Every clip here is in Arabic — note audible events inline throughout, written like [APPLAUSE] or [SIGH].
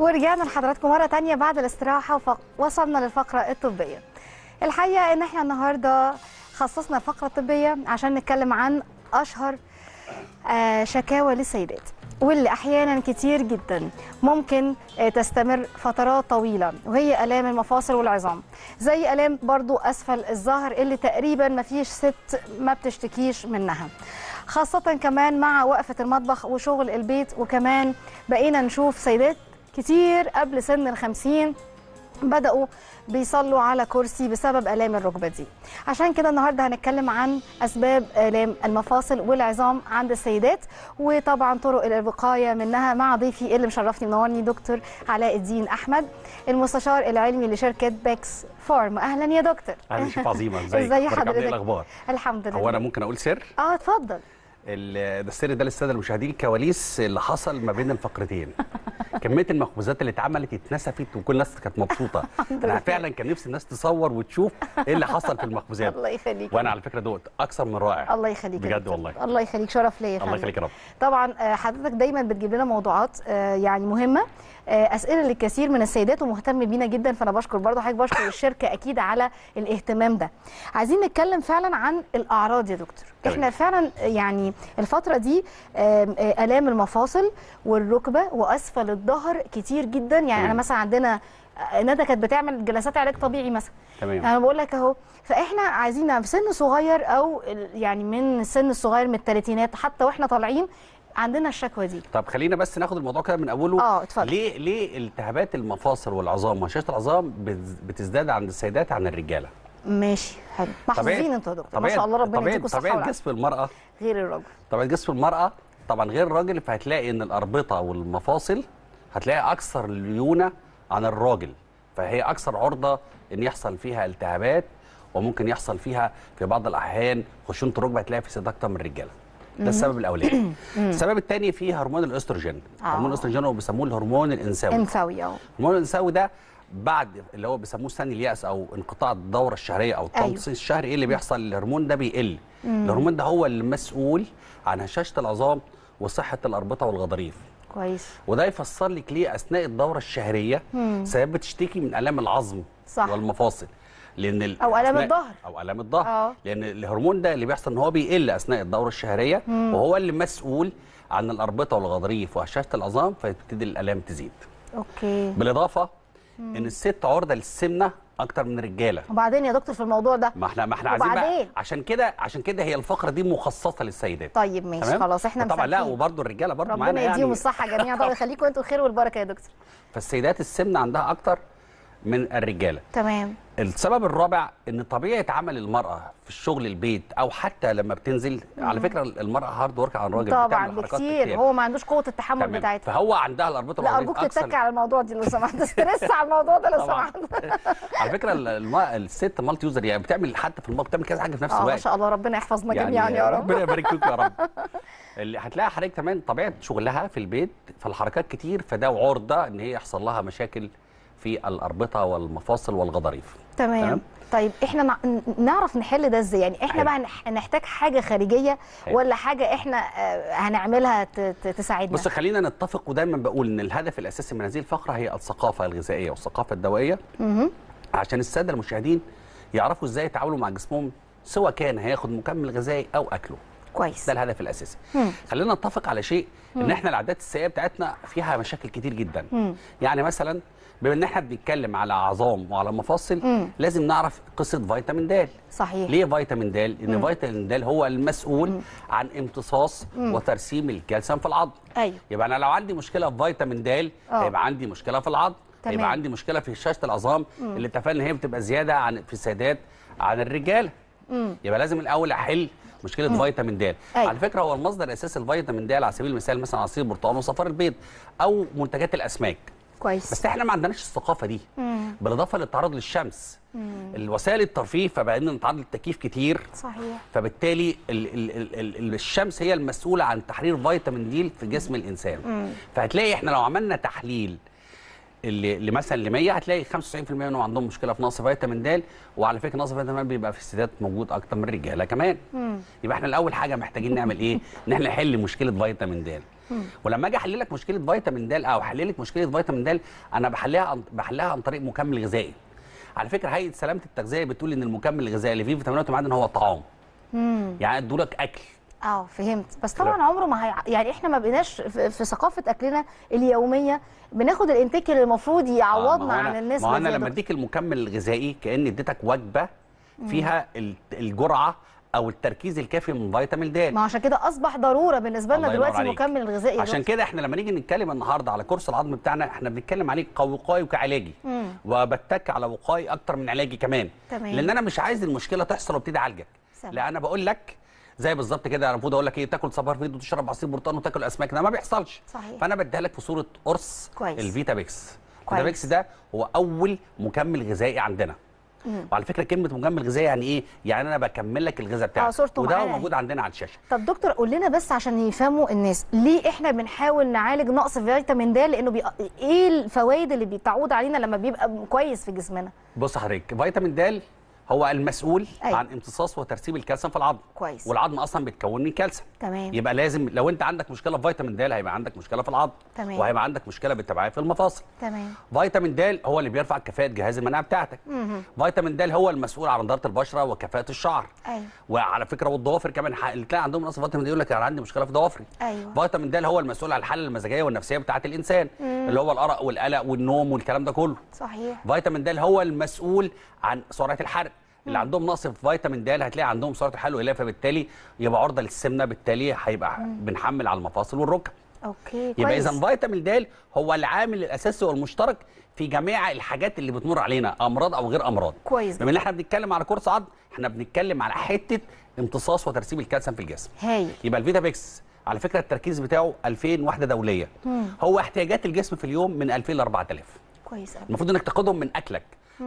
ورجعنا لحضراتكم مرة ثانيه بعد الاستراحة وصلنا للفقرة الطبية الحقيقة ان احنا النهاردة خصصنا فقرة طبية عشان نتكلم عن اشهر آه، شكاوى للسيدات واللي احيانا كتير جدا ممكن آه، تستمر فترات طويله وهي الام المفاصل والعظام زي الام برضو اسفل الظهر اللي تقريبا ما فيش ست ما بتشتكيش منها خاصة كمان مع وقفة المطبخ وشغل البيت وكمان بقينا نشوف سيدات كتير قبل سن الخمسين بدأوا بيصلوا على كرسي بسبب آلام الركبة دي عشان كده النهاردة هنتكلم عن أسباب آلام المفاصل والعظام عند السيدات وطبعا طرق الوقاية منها مع ضيفي اللي مشرفني منورني دكتور علاء الدين أحمد المستشار العلمي لشركة باكس فارم أهلا يا دكتور أهلا شيف عظيمة ازي حضرتك الأخبار الحمد لله هو أنا ممكن أقول سر؟ أه اتفضل ده السر ده للساده المشاهدين الكواليس اللي حصل ما بين الفقرتين [LAUGHS] كميه المخبوزات اللي اتعملت اتنسفت وكل الناس كانت مبسوطه [LAUGHS] انا فعلا كان نفسي الناس تصور وتشوف ايه اللي حصل في المخبوزات [LAUGHS] الله يخليك وانا على فكره دوت اكثر من رائع الله يخليك بجد والله الله يخليك شرف ليا الله يخليك يا رب طبعا آه، حضرتك دايما بتجيب لنا موضوعات آه، يعني مهمه آه، اسئله للكثير من السيدات ومهتم بينا جدا فانا بشكر برضه حضرتك بشكر الشركه اكيد على الاهتمام ده عايزين نتكلم فعلا عن الاعراض يا دكتور احنا فعلا يعني الفتره دي آه، الام المفاصل والركبه واسفل الظهر كتير جدا يعني انا مثلا عندنا آه، ندى كانت بتعمل جلسات علاج طبيعي مثلا تمام انا بقول لك اهو فاحنا عايزين في سن صغير او يعني من السن الصغير من الثلاثينات حتى واحنا طالعين عندنا الشكوى دي طب خلينا بس ناخد الموضوع كده من اوله اه اتفضل ليه ليه التهابات المفاصل والعظام وهشاشه العظام بتزداد عند السيدات عن الرجاله ماشي حلو إيه؟ محظوظين انتوا يا دكتور ما إيه؟ شاء الله ربنا إيه؟ يديكم الصحه طبيعه جسم المراه غير الرجل طبيعه جسم المراه طبعا غير الراجل فهتلاقي ان الاربطه والمفاصل هتلاقي اكثر ليونه عن الراجل فهي اكثر عرضه ان يحصل فيها التهابات وممكن يحصل فيها في بعض الاحيان خشونه الركبه هتلاقي في سيدات من الرجاله ده السبب الاولاني [CLEARS THROAT] السبب الثاني فيه هرمون الاستروجين آه. هرمون الاستروجين هو بيسموه الهرمون الانثوي الانثوي اه الانثوي ده بعد اللي هو بيسموه ثاني الياس او انقطاع الدوره الشهريه او التنصيص أيوه. الشهري ايه اللي بيحصل الهرمون ده بيقل مم. الهرمون ده هو المسؤول عن هشاشه العظام وصحه الاربطه والغضاريف كويس وده يفسر لك ليه اثناء الدوره الشهريه ساعات بتشتكي من الام العظم صح. والمفاصل لان او الام الظهر او الام الظهر آه. لان الهرمون ده اللي بيحصل ان هو بيقل اثناء الدوره الشهريه مم. وهو اللي مسؤول عن الاربطه والغضاريف وهشاشه العظام فيبتدي الالام تزيد اوكي بالاضافه ان الست عرضه للسمنه اكتر من الرجاله وبعدين يا دكتور في الموضوع ده ما احنا ما احنا عايزين بقى عشان كده عشان كده هي الفقره دي مخصصه للسيدات طيب ماشي خلاص احنا طبعا لا وبرده الرجاله برده معانا يعني ربنا يديهم الصحه جميعا طبعا [LAUGHS] يخليكم انتوا الخير والبركه يا دكتور فالسيدات السمنه عندها اكتر من الرجاله تمام السبب الرابع ان طبيعه عمل المراه في الشغل البيت او حتى لما بتنزل مم. على فكره المراه هارد ورك عن الراجل طبعا بكتير هو ما عندوش قوه التحمل بتاعتها فهو عندها الاربطه لا ارجوك تتك على الموضوع دي لو [LAUGHS] سمحت ستريس على الموضوع ده لو سمحت [LAUGHS] على فكره الست مالتي يوزر يعني بتعمل حتى في المطبخ بتعمل كذا حاجه في نفس الوقت آه ما شاء الله ربنا يحفظنا يعني جميعا يا رب ربنا يبارك فيك يا رب [LAUGHS] هتلاقي حضرتك كمان طبيعه شغلها في البيت فالحركات كتير فده عرضه ان هي يحصل لها مشاكل في الأربطة والمفاصل والغضاريف تمام. تمام طيب احنا نعرف نحل ده ازاي يعني احنا بقى نحتاج حاجه خارجيه حلو. ولا حاجه احنا آه، هنعملها تساعدنا بص خلينا نتفق ودايما بقول ان الهدف الاساسي من هذه الفقره هي الثقافه الغذائيه والثقافه الدوائيه مه. عشان الساده المشاهدين يعرفوا ازاي يتعاملوا مع جسمهم سواء كان هياخد مكمل غذائي او اكله كويس ده الهدف الاساسي مم. خلينا نتفق على شيء ان احنا العادات السيئه بتاعتنا فيها مشاكل كتير جدا مم. يعني مثلا بما ان احنا بنتكلم على عظام وعلى مفاصل مم. لازم نعرف قصه فيتامين د صحيح ليه فيتامين د لان فيتامين د هو المسؤول مم. عن امتصاص مم. وترسيم الكالسيوم في العظم ايوه يبقى انا لو عندي مشكله في فيتامين د آه. هيبقى عندي مشكله في العظم تمام. يبقى عندي مشكله في هشاشه العظام مم. اللي اتفقنا ان هي بتبقى زياده عن في السيدات عن الرجال مم. يبقى لازم الاول احل مشكله مم. فيتامين د أيوة. على فكره هو المصدر الاساسي للفيتامين د على سبيل المثال مثلا عصير البرتقال وصفار البيض او منتجات الاسماك كويس بس احنا ما عندناش الثقافه دي مم. بالاضافه للتعرض للشمس الوسائل الترفيه فبقينا نتعرض للتكييف كتير صحيح فبالتالي ال ال ال الشمس هي المسؤوله عن تحرير فيتامين دي في جسم مم. الانسان مم. فهتلاقي احنا لو عملنا تحليل اللي مثلا ل 100 هتلاقي 95% منهم عندهم مشكله في نقص فيتامين د وعلى فكره نقص فيتامين د بيبقى في الستات موجود اكتر من الرجاله كمان مم. يبقى احنا الاول حاجه محتاجين نعمل ايه؟ ان احنا نحل مشكله فيتامين د ولما اجي احلل لك مشكله فيتامين د او احلل لك مشكله فيتامين د انا بحلها بحلها عن طريق مكمل غذائي على فكره هيئه سلامه التغذيه بتقول ان المكمل الغذائي اللي فيه فيتامينات ومعادن هو الطعام يعني ادولك اكل اه فهمت بس طبعا عمره ما هي... يعني احنا ما بقيناش في ثقافه اكلنا اليوميه بناخد الانتاج اللي المفروض يعوضنا آه عن الناس ما انا لما اديك المكمل الغذائي كاني اديتك وجبه فيها الجرعه او التركيز الكافي من فيتامين د ما عشان كده اصبح ضروره بالنسبه لنا دلوقتي المكمل الغذائي عشان كده احنا لما نيجي نتكلم النهارده على كورس العظم بتاعنا احنا بنتكلم عليه كوقائي وكعلاجي وبتك على وقائي اكتر من علاجي كمان تمام. لان انا مش عايز المشكله تحصل وابتدي اعالجك لا انا بقول لك زي بالظبط كده انا المفروض اقول لك ايه تاكل صبار بيض وتشرب عصير برتقال وتاكل اسماك ده ما بيحصلش صحيح. فانا بديها لك في صوره قرص الفيتا بيكس الفيتا بيكس ده هو اول مكمل غذائي عندنا مم. وعلى فكره كلمه مجمل غذائي يعني ايه يعني انا بكمل لك الغذاء بتاعك آه، وده وده موجود عندنا على الشاشه طب دكتور قول لنا بس عشان يفهموا الناس ليه احنا بنحاول نعالج نقص فيتامين د لانه بي... ايه الفوائد اللي بتعود علينا لما بيبقى كويس في جسمنا بص حضرتك فيتامين د هو المسؤول أيوة. عن امتصاص وترسيب الكالسيوم في العظم كويس والعظم اصلا بيتكون من كالسيوم تمام يبقى لازم لو انت عندك مشكله في فيتامين د هيبقى عندك مشكله في العظم تمام وهيبقى عندك مشكله بالتبعيه في المفاصل تمام فيتامين د هو اللي بيرفع كفاءه جهاز المناعه بتاعتك فيتامين د هو المسؤول عن نضاره البشره وكفاءه الشعر أيوة. وعلى فكره والضوافر كمان اللي تلاقي عندهم نقص فيتامين د يقول لك انا عندي مشكله في ضوافري أيوة. فيتامين د هو المسؤول عن الحاله المزاجيه والنفسيه بتاعه الانسان مم. اللي هو الارق والقلق والنوم والكلام ده كله صحيح فيتامين د هو المسؤول عن سرعه الحرق اللي عندهم نقص في فيتامين د هتلاقي عندهم سرعه الحلو قليله فبالتالي يبقى عرضه للسمنه بالتالي هيبقى بنحمل على المفاصل والركب اوكي يبقى اذا فيتامين د هو العامل الاساسي والمشترك في جميع الحاجات اللي بتمر علينا امراض او غير امراض كويس بما ان احنا بنتكلم على كورس عض احنا بنتكلم على حته امتصاص وترسيب الكالسيوم في الجسم هاي. يبقى الفيتابيكس على فكره التركيز بتاعه 2000 وحده دوليه مم. هو احتياجات الجسم في اليوم من 2000 ل 4000 كويس المفروض انك تاخدهم من اكلك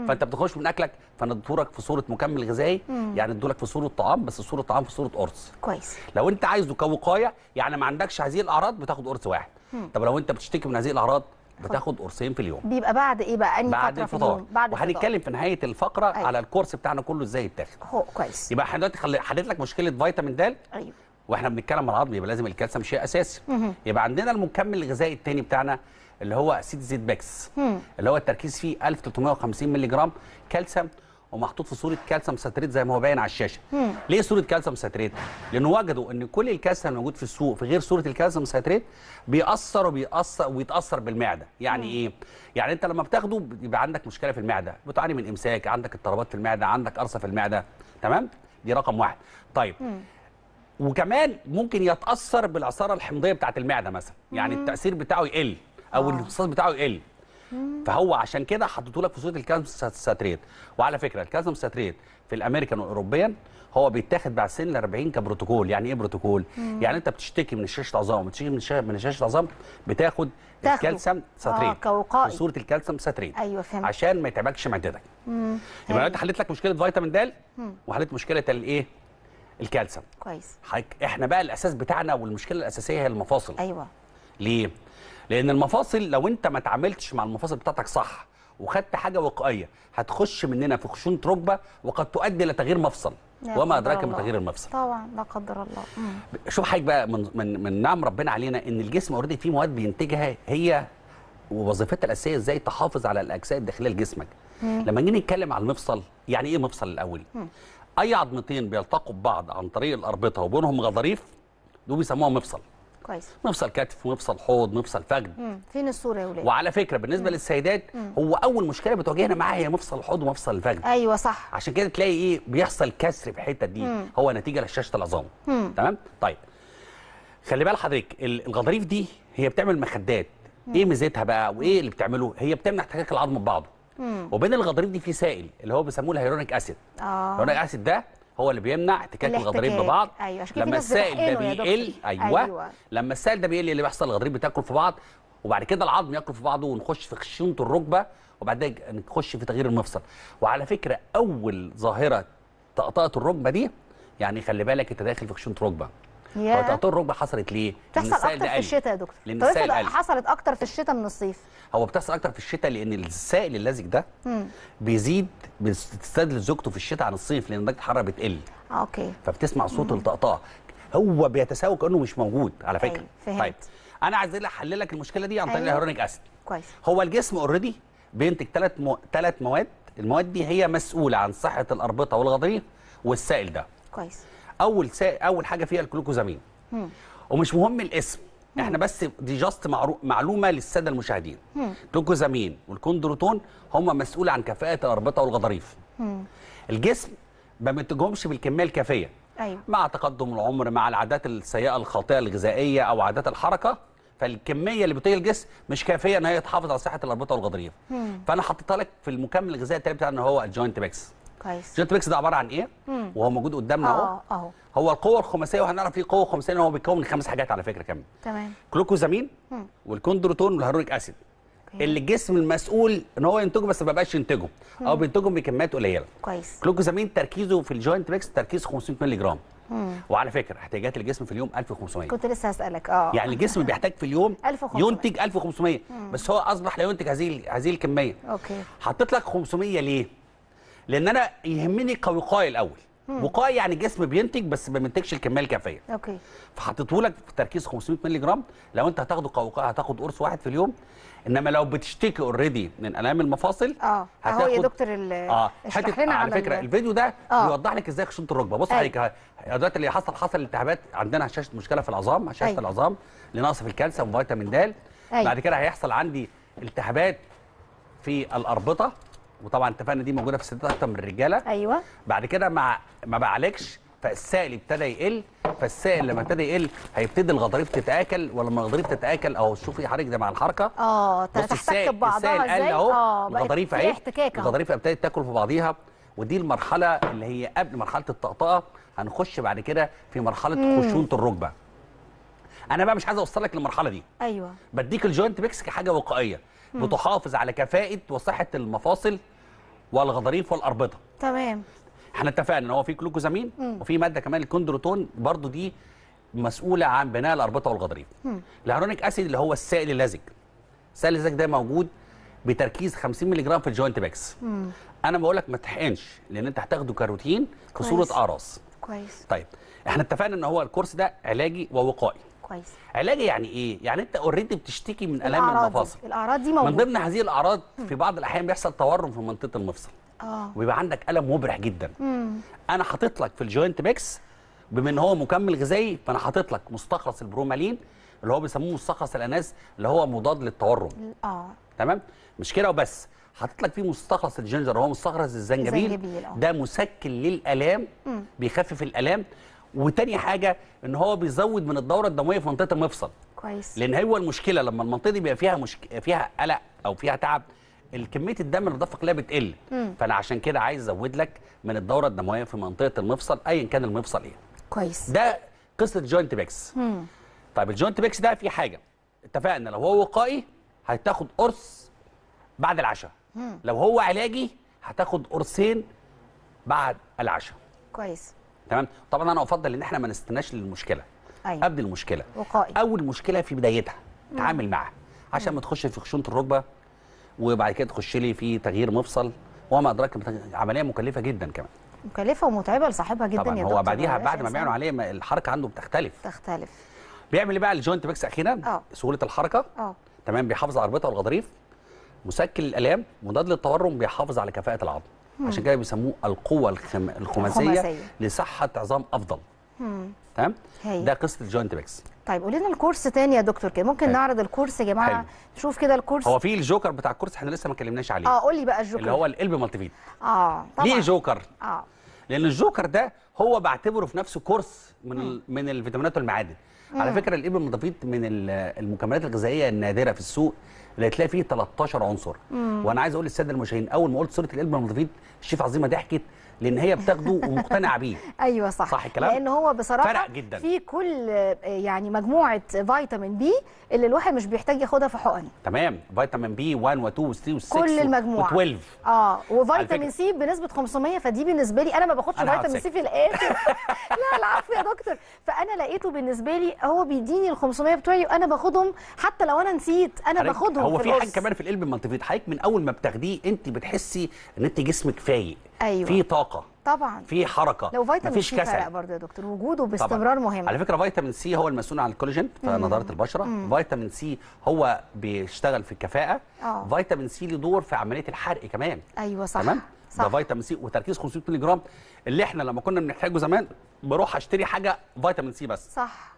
فانت بتخش من اكلك فندورك في صوره مكمل غذائي يعني ادولك في صوره طعام بس صوره طعام في صوره قرص كويس لو انت عايزه كوقايه يعني ما عندكش هذه الاعراض بتاخد قرص واحد مم. طب لو انت بتشتكي من هذه الاعراض بتاخد قرصين في اليوم بيبقى بعد ايه بقى اني بعد فتره الفطار. في اليوم بعد وهنتكلم في نهايه الفقره أيوة. على الكورس بتاعنا كله ازاي يتاخد هو كويس يبقى احنا دلوقتي حليت لك مشكله فيتامين د ايوه واحنا بنتكلم عن العظم يبقى لازم الكالسيوم شيء اساسي مم. يبقى عندنا المكمل الغذائي الثاني بتاعنا اللي هو اسيد زيت باكس اللي هو التركيز فيه 1350 مللي جرام كالسيوم ومحطوط في صوره كالسيوم ساتريت زي ما هو باين على الشاشه مم. ليه صوره كالسيوم ساتريت لان وجدوا ان كل الكالسيوم الموجود في السوق في غير صوره الكالسيوم ساتريت بيأثر وبيأثر ويتأثر بالمعده يعني مم. ايه يعني انت لما بتاخده بيبقى عندك مشكله في المعده بتعاني من امساك عندك اضطرابات في المعده عندك قرصه في المعده تمام دي رقم واحد طيب مم. وكمان ممكن يتاثر بالعصاره الحمضيه بتاعه المعده مثلا يعني التاثير بتاعه يقل او آه. الامتصاص بتاعه يقل فهو عشان كده حطيته لك في صوره الكالسيوم ساتريت وعلى فكره الكالسيوم ساتريت في الامريكان واوروبيا هو بيتاخد بعد سن ال 40 كبروتوكول يعني ايه بروتوكول مم. يعني انت بتشتكي من شاشه عظام بتشتكي من شاشه من شاشه عظام بتاخد الكالسيوم ساتريت اه في صوره الكالسيوم ساتريت ايوه فهمت عشان ما يتعبكش معدتك يبقى لو انت حليت لك مشكله فيتامين د وحليت مشكله الايه الكالسيوم كويس حضرتك احنا بقى الاساس بتاعنا والمشكله الاساسيه هي المفاصل ايوه ليه لان المفاصل لو انت ما اتعاملتش مع المفاصل بتاعتك صح وخدت حاجه وقائيه هتخش مننا في خشونه ركبه وقد تؤدي الى تغيير مفصل وما ادراك ما تغيير المفصل طبعا لا قدر الله مم. شوف حضرتك بقى من, من من نعم ربنا علينا ان الجسم اوريدي فيه مواد بينتجها هي ووظيفتها الاساسيه ازاي تحافظ على الاجسام الداخليه لجسمك لما نيجي نتكلم على المفصل يعني ايه مفصل الاول مم. اي عظمتين بيلتقوا ببعض عن طريق الاربطه وبينهم غضاريف دول بيسموها مفصل كويس مفصل كتف مفصل حوض مفصل فخذ فين الصوره يا ولاد وعلى فكره بالنسبه مم. للسيدات مم. هو اول مشكله بتواجهنا معاها هي مفصل الحوض ومفصل الفخذ ايوه صح عشان كده تلاقي ايه بيحصل كسر في الحته دي مم. هو نتيجه لشاشه العظام تمام طيب خلي بال حضرتك الغضاريف دي هي بتعمل مخدات مم. ايه ميزتها بقى وايه اللي بتعمله هي بتمنع احتكاك العظم ببعضه وبين الغضاريف دي في سائل اللي هو بيسموه الهيرونيك اسيد آه. الهيرونيك اسيد ده هو اللي بيمنع احتكاك الغضارين ببعض أيوة. لما السائل ده بيقل أيوة. أيوة. لما السائل ده بيقل اللي بيحصل الغضارين بتاكل في بعض وبعد كده العظم ياكل في بعضه ونخش في خشونه الركبه وبعدين نخش في تغيير المفصل وعلى فكره اول ظاهره طقطقه الركبه دي يعني خلي بالك انت داخل في خشونه ركبه فتعطيل الركبه حصلت ليه؟ تحصل اكتر في الشتاء يا دكتور لان السائل قل حصلت اكتر في الشتاء من الصيف هو بتحصل اكتر في الشتاء لان السائل اللزج ده بيزيد بتستدل زوجته في الشتاء عن الصيف لان درجه الحراره بتقل آه، اوكي فبتسمع صوت الطقطقه هو بيتساوى كانه مش موجود على طيب، فكره فهمت. طيب انا عايز احلل لك المشكله دي عن طريق أيوه. الهيرونيك اسيد كويس هو الجسم اوريدي بينتج ثلاث ثلاث مواد المواد دي هي مسؤوله عن صحه الاربطه والغضاريف والسائل ده كويس اول سا... اول حاجه فيها الجلوكوزامين ومش مهم الاسم احنا بس دي جاست معرو... معلومه للساده المشاهدين الجلوكوزامين والكوندروتون هم مسؤول عن كفاءه الاربطه والغضاريف الجسم ما بينتجهمش بالكميه الكافيه أيوة. مع تقدم العمر مع العادات السيئه الخاطئه الغذائيه او عادات الحركه فالكميه اللي بتيجي الجسم مش كافيه ان هي تحافظ على صحه الاربطه والغضاريف فانا حطيتها لك في المكمل الغذائي التالي بتاعنا اللي هو الجوينت ميكس كويس جيت ميكس ده عباره عن ايه مم. وهو موجود قدامنا اهو آه، آه، اهو هو القوه الخماسيه وهنعرف فيه قوه خماسيه هو بيتكون من خمس حاجات على فكره كمان تمام كلوكوزامين والكوندروتون والهيروريك اسيد اللي الجسم المسؤول ان هو ينتجه بس ما بقاش ينتجه او بينتجه بكميات قليله كويس كلوكوزامين تركيزه في الجوينت ميكس تركيز 500 مللي جرام وعلى فكره احتياجات الجسم في اليوم 1500 كنت لسه هسالك اه يعني الجسم بيحتاج في اليوم 1500 ينتج 1500 بس هو اصبح لا ينتج هذه هذه الكميه اوكي حطيت لك 500 ليه لان انا يهمني كوقايه الاول وقايه يعني الجسم بينتج بس ما بينتجش الكميه الكافيه اوكي فحطيته لك في تركيز 500 مللي جرام لو انت هتاخده كوقايه هتاخد قرص واحد في اليوم انما لو بتشتكي اوريدي من الام المفاصل اه هتاخد... اهو يا دكتور اه حته لنا على فكره ال... الفيديو ده آه. بيوضح لك ازاي خشونه الركبه بص عليك دلوقتي اللي حصل حصل التهابات عندنا هشاشه مشكله في العظام هشاشه أي. العظام لنقص في الكالسيوم وفيتامين د بعد كده هيحصل عندي التهابات في الاربطه وطبعا اتفقنا دي موجوده في الستات اكتر من الرجاله ايوه بعد كده مع ما بعالجش فالسائل ابتدى يقل فالسائل لما ابتدى يقل هيبتدي الغضاريف تتاكل ولما الغضاريف تتاكل اهو شوفي حضرتك ده مع الحركه اه تحتك ببعضها ازاي اه الغضاريف اهي الغضاريف ابتدت تاكل في بعضيها ودي المرحله اللي هي قبل مرحله الطقطقه هنخش بعد كده في مرحله مم. خشونه الركبه انا بقى مش عايز اوصلك للمرحله دي ايوه بديك الجوينت بيكس كحاجه وقائيه بتحافظ على كفاءه وصحه المفاصل والغضاريف والاربطه تمام احنا اتفقنا ان هو في كلوكوزامين وفي ماده كمان الكوندروتون برضو دي مسؤوله عن بناء الاربطه والغضاريف الهيرونيك اسيد اللي هو السائل اللزج السائل اللزج ده موجود بتركيز 50 مللي جرام في الجوينت باكس انا بقول لك ما تحقنش لان انت هتاخده كروتين في صوره اعراس كويس طيب احنا اتفقنا ان هو الكورس ده علاجي ووقائي كويس علاجي يعني ايه يعني انت اوريدي بتشتكي من الام المفاصل الاعراض دي موجوده من ضمن هذه الاعراض في بعض الاحيان بيحصل تورم في منطقه المفصل اه ويبقى عندك الم مبرح جدا مم. انا حاطط لك في الجوينت ميكس بما ان هو مكمل غذائي فانا حاطط لك مستخلص البرومالين اللي هو بيسموه مستخلص الاناس اللي هو مضاد للتورم اه تمام مش كده وبس حاطط لك فيه مستخلص الجنجر هو مستخلص الزنجبيل آه. ده مسكن للالام مم. بيخفف الالام وتاني حاجه ان هو بيزود من الدوره الدمويه في منطقه المفصل كويس لان هو المشكله لما المنطقه دي بيبقى فيها مشك... فيها قلق او فيها تعب الكميه الدم اللي دفق لها بتقل مم. فانا عشان كده عايز ازود لك من الدوره الدمويه في منطقه المفصل ايا كان المفصل ايه كويس ده قصه جوينت بيكس مم. طيب الجوينت بيكس ده في حاجه اتفقنا لو هو وقائي هتاخد قرص بعد العشاء لو هو علاجي هتاخد قرصين بعد العشاء كويس تمام طبعا انا افضل ان احنا ما نستناش للمشكله أيوة. قبل المشكله وقائي. اول مشكله في بدايتها تعامل معاها عشان ما تخش في خشونه الركبه وبعد كده تخش لي في تغيير مفصل وما ادراك عمليه مكلفه جدا كمان مكلفه ومتعبه لصاحبها جدا طبعا يا هو بعديها بعد ما بيعملوا عليه الحركه عنده بتختلف تختلف بيعمل ايه بقى الجوينت بيكس اخيرا آه. سهوله الحركه اه تمام بيحافظ على اربطه والغضاريف مسكن الالام مضاد للتورم بيحافظ على كفاءه العظم عشان كده بيسموه القوه الخم... الخماسيه الخماسية. لصحه عظام افضل تمام ده قصه الجوينت بيكس طيب قول لنا الكورس تاني يا دكتور كده ممكن هي. نعرض الكورس يا جماعه حلو. نشوف كده الكورس هو في الجوكر بتاع الكورس احنا لسه ما اتكلمناش عليه اه قول لي بقى الجوكر اللي هو القلب مالتيفيت اه طبعا ليه جوكر اه لان الجوكر ده هو بعتبره في نفسه كورس من ال... من الفيتامينات والمعادن على فكره القلب المضافيت من المكملات الغذائيه النادره في السوق اللي هتلاقي فيه 13 عنصر مم. وانا عايز اقول للساده المشاهدين اول ما قلت صوره القلب المتفيد الشيف عظيمه ضحكت لان هي بتاخده ومقتنعه بيه [LAUGHS] ايوه صح صح الكلام لان هو بصراحه فرق جدا في كل يعني مجموعه فيتامين بي اللي الواحد مش بيحتاج ياخدها في حقن تمام فيتامين بي 1 و2 و3 و6 كل المجموعه و12 اه وفيتامين سي بنسبه 500 فدي بالنسبه لي انا ما باخدش فيتامين سي في الاخر [LAUGHS] لا العفو يا دكتور فانا لقيته بالنسبه لي هو بيديني ال 500 بتوعي وانا باخدهم حتى لو انا نسيت انا باخدهم هو في, حاجه كمان في القلب المنطفي حضرتك من اول ما بتاخديه انت بتحسي ان انت جسمك فايق أيوة. في طاقه طبعا في حركه لو فيتامين مفيش سي كسل برضه يا دكتور وجوده باستمرار مهم على فكره فيتامين سي هو المسؤول عن الكولاجين في نضاره البشره مم. فيتامين سي هو بيشتغل في الكفاءه أوه. فيتامين سي له دور في عمليه الحرق كمان ايوه صح تمام صح. ده فيتامين سي وتركيز 500 مللي جرام اللي احنا لما كنا بنحتاجه زمان بروح اشتري حاجه فيتامين سي بس صح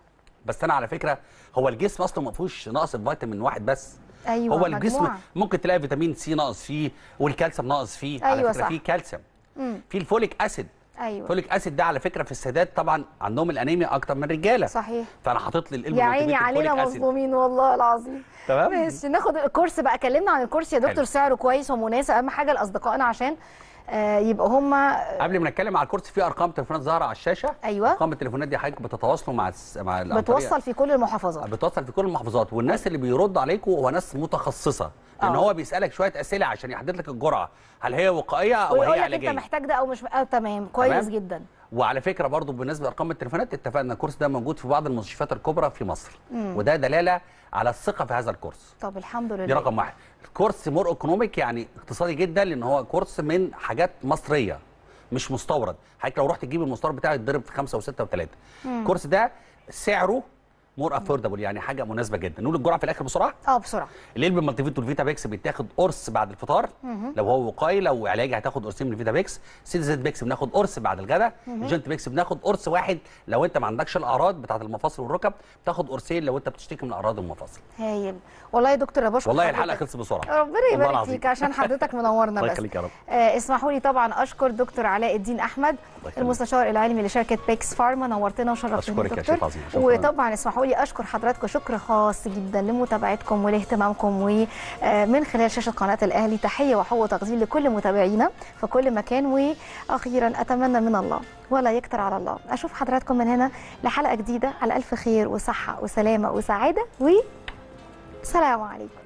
بس انا على فكره هو الجسم اصلا ما فيهوش نقص فيتامين واحد بس أيوة هو الجسم مجموعة. ممكن تلاقي فيتامين سي ناقص فيه والكالسيوم ناقص فيه أيوة على فكره صح. فيه كالسيوم في الفوليك اسيد ايوه فوليك اسيد ده على فكره في السادات طبعا عندهم الانيميا اكتر من الرجاله صحيح فانا حاطط لي الام يا عيني علينا مظلومين والله العظيم تمام ماشي ناخد الكورس بقى كلمنا عن الكورس يا دكتور سعره كويس ومناسب اهم حاجه لاصدقائنا عشان آه، يبقى هما قبل ما نتكلم على الكرسي في ارقام تليفونات ظاهره على الشاشه ايوه ارقام التليفونات دي حضرتك بتتواصلوا مع الس... مع بتوصل في كل المحافظات بتوصل في كل المحافظات والناس اللي بيرد عليكم هو ناس متخصصه أوه. ان آه. هو بيسالك شويه اسئله عشان يحدد لك الجرعه هل هي وقائيه او هي علاجيه انت محتاج ده او مش آه تمام كويس تمام؟ جدا وعلى فكره برضو بالنسبه لارقام التليفونات اتفقنا الكورس ده موجود في بعض المستشفيات الكبرى في مصر مم. وده دلاله على الثقه في هذا الكورس طب الحمد لله دي رقم واحد الكورس مور ايكونوميك يعني اقتصادي جدا لان هو كورس من حاجات مصريه مش مستورد حضرتك لو رحت تجيب المستورد بتاعه يتضرب في خمسة وستة وثلاثة الكورس ده سعره مور افوردبل يعني حاجه مناسبه جدا نقول الجرعه في الاخر بسرعه اه بسرعه الليل بالمالتيفيت والفيتا بيكس بيتاخد قرص بعد الفطار مم. لو هو وقايه لو علاجي هتاخد قرصين من الفيتا بيكس سي زد بيكس بناخد قرص بعد الغداء جنت بيكس بناخد قرص واحد لو انت ما عندكش الاعراض بتاعه المفاصل والركب بتاخد قرصين لو انت بتشتكي من اعراض المفاصل هايل والله يا دكتور بشكر والله الحلقه خلصت بسرعه ربنا يبارك فيك عشان حضرتك منورنا [LAUGHS] بس الله يا رب آه اسمحوا لي طبعا اشكر دكتور علاء الدين احمد المستشار العلمي لشركه بيكس فارما نورتنا وشرفتنا دكتور وطبعا اسمحوا لي اشكر حضراتكم شكر خاص جدا لمتابعتكم ولاهتمامكم ومن خلال شاشه قناه الاهلي تحيه وحب وتقدير لكل متابعينا في كل مكان واخيرا اتمنى من الله ولا يكتر على الله اشوف حضراتكم من هنا لحلقه جديده على الف خير وصحه وسلامه وسعاده و عليكم